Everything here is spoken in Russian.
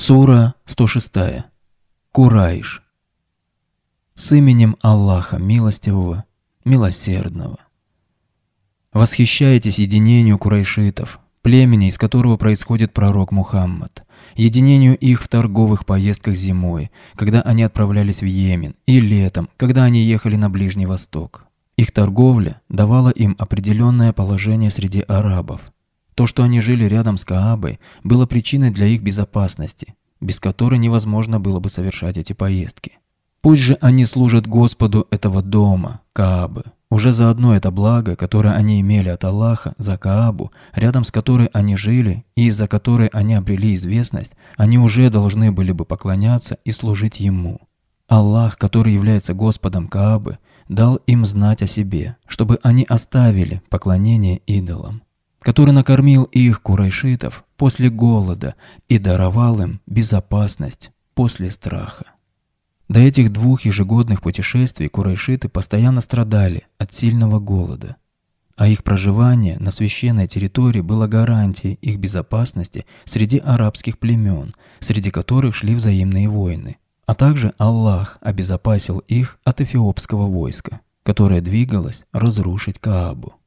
Сура 106. Курайш. С именем Аллаха Милостивого, Милосердного. Восхищаетесь единению курайшитов, племени, из которого происходит пророк Мухаммад, единению их в торговых поездках зимой, когда они отправлялись в Йемен, и летом, когда они ехали на Ближний Восток. Их торговля давала им определенное положение среди арабов – то, что они жили рядом с Каабой, было причиной для их безопасности, без которой невозможно было бы совершать эти поездки. Пусть же они служат Господу этого дома, Каабы. Уже заодно это благо, которое они имели от Аллаха за Каабу, рядом с которой они жили и из-за которой они обрели известность, они уже должны были бы поклоняться и служить Ему. Аллах, который является Господом Каабы, дал им знать о себе, чтобы они оставили поклонение идолам который накормил их, курайшитов, после голода и даровал им безопасность после страха. До этих двух ежегодных путешествий курайшиты постоянно страдали от сильного голода, а их проживание на священной территории было гарантией их безопасности среди арабских племен, среди которых шли взаимные войны. А также Аллах обезопасил их от эфиопского войска, которое двигалось разрушить Каабу.